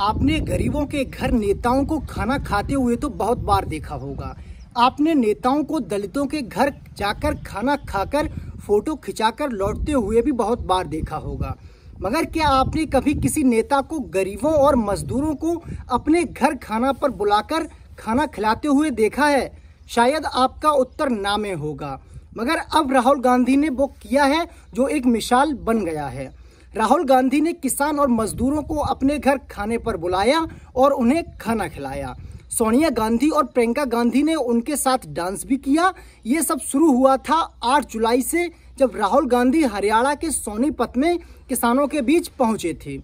आपने गरीबों के घर नेताओं को खाना खाते हुए तो बहुत बार देखा होगा आपने नेताओं को दलितों के घर जाकर खाना खाकर फोटो खिंचाकर लौटते हुए भी बहुत बार देखा होगा मगर क्या आपने कभी किसी नेता को गरीबों और मजदूरों को अपने घर खाना पर बुलाकर खाना खिलाते हुए देखा है शायद आपका उत्तर ना में होगा मगर अब राहुल गांधी ने वो किया है जो एक मिसाल बन गया है राहुल गांधी ने किसान और मजदूरों को अपने घर खाने पर बुलाया और उन्हें खाना खिलाया सोनिया गांधी और प्रियंका गांधी ने उनके साथ डांस भी किया ये सब शुरू हुआ था 8 जुलाई से जब राहुल गांधी हरियाणा के सोनीपत में किसानों के बीच पहुंचे थे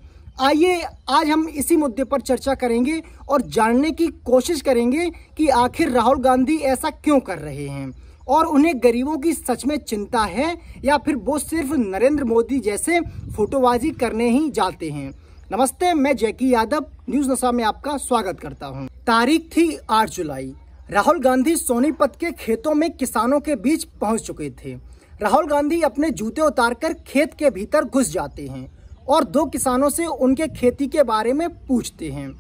आइए आज हम इसी मुद्दे पर चर्चा करेंगे और जानने की कोशिश करेंगे कि आखिर राहुल गांधी ऐसा क्यों कर रहे हैं और उन्हें गरीबों की सच में चिंता है या फिर वो सिर्फ नरेंद्र मोदी जैसे फोटोबाजी करने ही जाते हैं नमस्ते मैं जैकी यादव न्यूज नशा में आपका स्वागत करता हूं। तारीख थी 8 जुलाई राहुल गांधी सोनीपत के खेतों में किसानों के बीच पहुंच चुके थे राहुल गांधी अपने जूते उतारकर खेत के भीतर घुस जाते हैं और दो किसानों से उनके खेती के बारे में पूछते हैं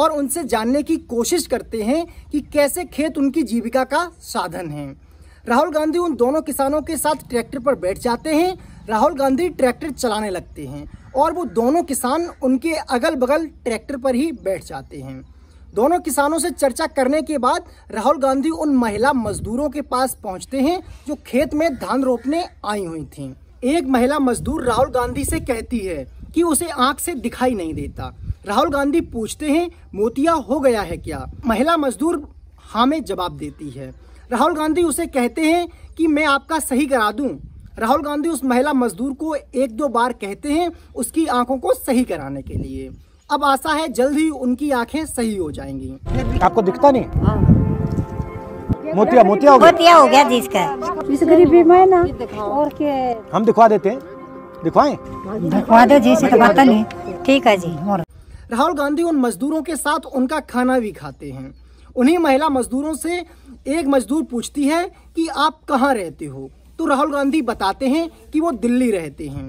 और उनसे जानने की कोशिश करते हैं कि कैसे खेत उनकी जीविका का साधन है राहुल गांधी उन दोनों किसानों के साथ ट्रैक्टर पर बैठ जाते हैं राहुल गांधी ट्रैक्टर चलाने लगते हैं और वो दोनों किसान उनके अगल बगल ट्रैक्टर पर ही बैठ जाते हैं दोनों किसानों से चर्चा करने के बाद राहुल गांधी उन महिला मजदूरों के पास पहुंचते हैं जो खेत में धान रोपने आई हुई थीं। एक महिला मजदूर राहुल गांधी से कहती है कि उसे आंख से दिखाई नहीं देता राहुल गांधी पूछते हैं मोतिया हो गया है क्या महिला मजदूर हाँ में जवाब देती है राहुल गांधी उसे कहते हैं कि मैं आपका सही करा दूं राहुल गांधी उस महिला मजदूर को एक दो बार कहते हैं उसकी आंखों को सही कराने के लिए अब आशा है जल्द ही उनकी आंखें सही हो जाएंगी आपको दिखता नहीं हाँ। मोतिया मोतिया हो गया मोतिया हो गया जिसका इस गरीबी में ना और के हम दिखवा देते हैं दिखवाएं दिखवा दे जी से तो पता नहीं ठीक है जी राहुल गांधी उन मजदूरों के साथ उनका खाना भी खाते हैं उन्हीं महिला मजदूरों से एक मजदूर पूछती है कि आप कहाँ रहते हो तो राहुल गांधी बताते हैं कि वो दिल्ली रहते हैं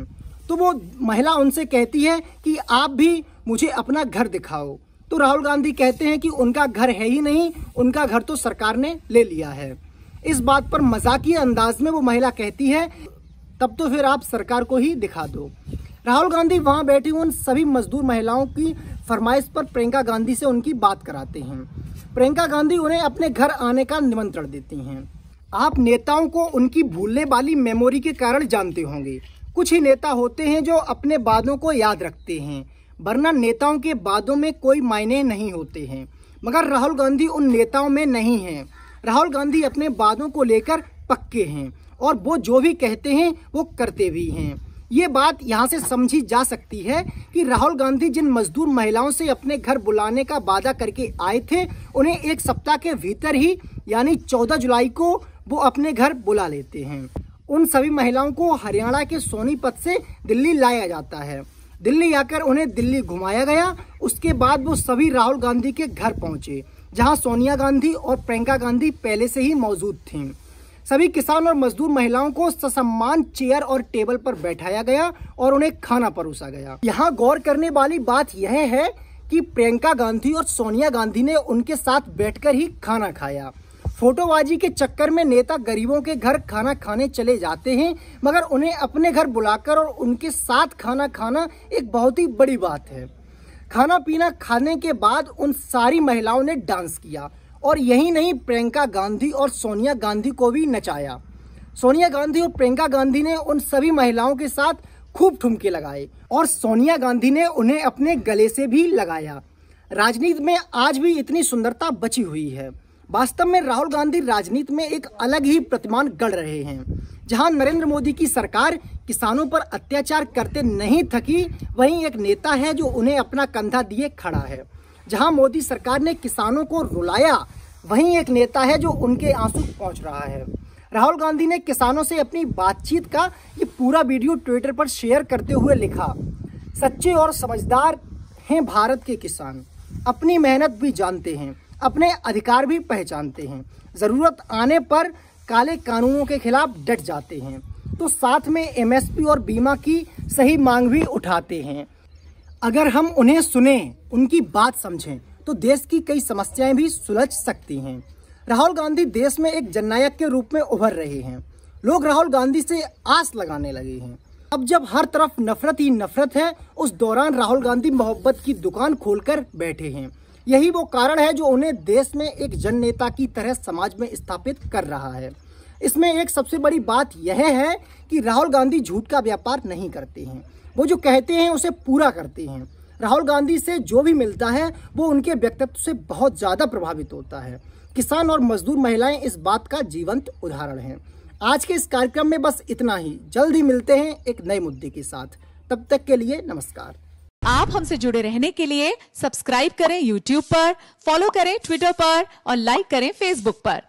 तो वो महिला उनसे कहती है कि आप भी मुझे अपना घर दिखाओ तो राहुल गांधी कहते हैं कि उनका घर है ही नहीं उनका घर तो सरकार ने ले लिया है इस बात पर मजाकी अंदाज में वो महिला कहती है तब तो फिर आप सरकार को ही दिखा दो राहुल गांधी वहां बैठी उन सभी मजदूर महिलाओं की फरमाइश पर प्रियंका गांधी से उनकी बात कराते हैं प्रियंका गांधी उन्हें अपने घर आने का निमंत्रण देती हैं आप नेताओं को उनकी भूलने वाली मेमोरी के कारण जानते होंगे कुछ ही नेता होते हैं जो अपने वादों को याद रखते हैं वरना नेताओं के वादों में कोई मायने नहीं होते हैं मगर राहुल गांधी उन नेताओं में नहीं हैं राहुल गांधी अपने वादों को लेकर पक्के हैं और वो जो भी कहते हैं वो करते भी हैं ये बात यहाँ से समझी जा सकती है कि राहुल गांधी जिन मजदूर महिलाओं से अपने घर बुलाने का वादा करके आए थे उन्हें एक सप्ताह के भीतर ही यानी 14 जुलाई को वो अपने घर बुला लेते हैं उन सभी महिलाओं को हरियाणा के सोनीपत से दिल्ली लाया जाता है दिल्ली आकर उन्हें दिल्ली घुमाया गया उसके बाद वो सभी राहुल गांधी के घर पहुंचे जहां सोनिया गांधी और प्रियंका गांधी पहले से ही मौजूद थीं सभी किसान और मजदूर महिलाओं को ससम्मान चेयर और टेबल पर बैठाया गया और उन्हें खाना परोसा गया यहाँ गौर करने वाली बात यह है कि प्रियंका गांधी और सोनिया गांधी ने उनके साथ बैठकर ही खाना खाया फोटोबाजी के चक्कर में नेता गरीबों के घर खाना खाने चले जाते हैं मगर उन्हें अपने घर बुलाकर और उनके साथ खाना खाना एक बहुत ही बड़ी बात है खाना पीना खाने के बाद उन सारी महिलाओं ने डांस किया और यही नहीं प्रियंका गांधी और सोनिया गांधी को भी नचाया सोनिया गांधी और प्रियंका गांधी ने उन सभी महिलाओं के साथ खूब ठुमके लगाए और सोनिया गांधी ने उन्हें अपने गले से भी लगाया राजनीति में आज भी इतनी सुंदरता बची हुई है वास्तव में राहुल गांधी राजनीति में एक अलग ही प्रतिमान गढ़ रहे हैं जहां नरेंद्र मोदी की सरकार किसानों पर अत्याचार करते नहीं थकी वहीं एक नेता है जो उन्हें अपना कंधा दिए खड़ा है जहां मोदी सरकार ने किसानों को रुलाया वहीं एक नेता है जो उनके आंसू पहुंच रहा है राहुल गांधी ने किसानों से अपनी बातचीत का ये पूरा वीडियो ट्विटर पर शेयर करते हुए लिखा सच्चे और समझदार हैं भारत के किसान अपनी मेहनत भी जानते हैं अपने अधिकार भी पहचानते हैं ज़रूरत आने पर काले कानूनों के खिलाफ डट जाते हैं तो साथ में एमएसपी और बीमा की सही मांग भी उठाते हैं अगर हम उन्हें सुने उनकी बात समझें तो देश की कई समस्याएं भी सुलझ सकती हैं राहुल गांधी देश में एक जननायक के रूप में उभर रहे हैं लोग राहुल गांधी से आस लगाने लगे हैं अब जब हर तरफ नफरत ही नफरत है उस दौरान राहुल गांधी मोहब्बत की दुकान खोलकर बैठे हैं यही वो कारण है जो उन्हें देश में एक जन नेता की तरह समाज में स्थापित कर रहा है इसमें एक सबसे बड़ी बात यह है कि राहुल गांधी झूठ का व्यापार नहीं करते हैं वो जो कहते हैं उसे पूरा करते हैं राहुल गांधी से जो भी मिलता है वो उनके व्यक्तित्व से बहुत ज़्यादा प्रभावित होता है किसान और मजदूर महिलाएं इस बात का जीवंत उदाहरण हैं आज के इस कार्यक्रम में बस इतना ही जल्द ही मिलते हैं एक नए मुद्दे के साथ तब तक के लिए नमस्कार आप हमसे जुड़े रहने के लिए सब्सक्राइब करें यूट्यूब पर फॉलो करें ट्विटर पर और लाइक करें फेसबुक पर